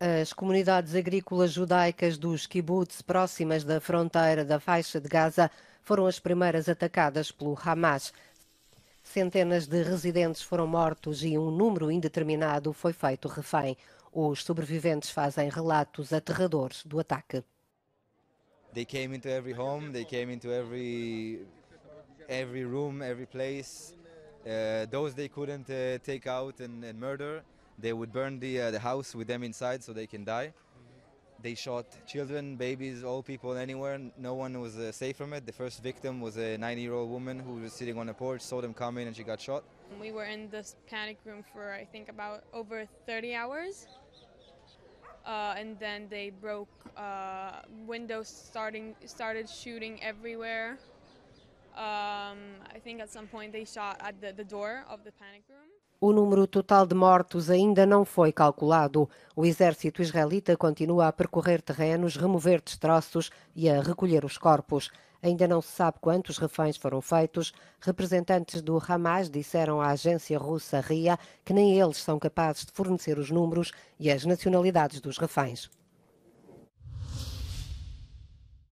As comunidades agrícolas judaicas dos kibbutz próximas da fronteira da faixa de Gaza foram as primeiras atacadas pelo Hamas. Centenas de residentes foram mortos e um número indeterminado foi feito refém. Os sobreviventes fazem relatos aterradores do ataque. They came into every home, they came into every every room, every place. Uh, those they couldn't uh, take out and, and murder. They would burn the, uh, the house with them inside so they can die. They shot children, babies, old people, anywhere. No one was uh, safe from it. The first victim was a 90 year old woman who was sitting on a porch, saw them coming, and she got shot. We were in this panic room for, I think, about over 30 hours. Uh, and then they broke uh, windows, starting started shooting everywhere. Um, I think at some point they shot at the, the door of the panic room. O número total de mortos ainda não foi calculado. O exército israelita continua a percorrer terrenos, remover destroços e a recolher os corpos. Ainda não se sabe quantos reféns foram feitos. Representantes do Hamas disseram à agência russa RIA que nem eles são capazes de fornecer os números e as nacionalidades dos reféns.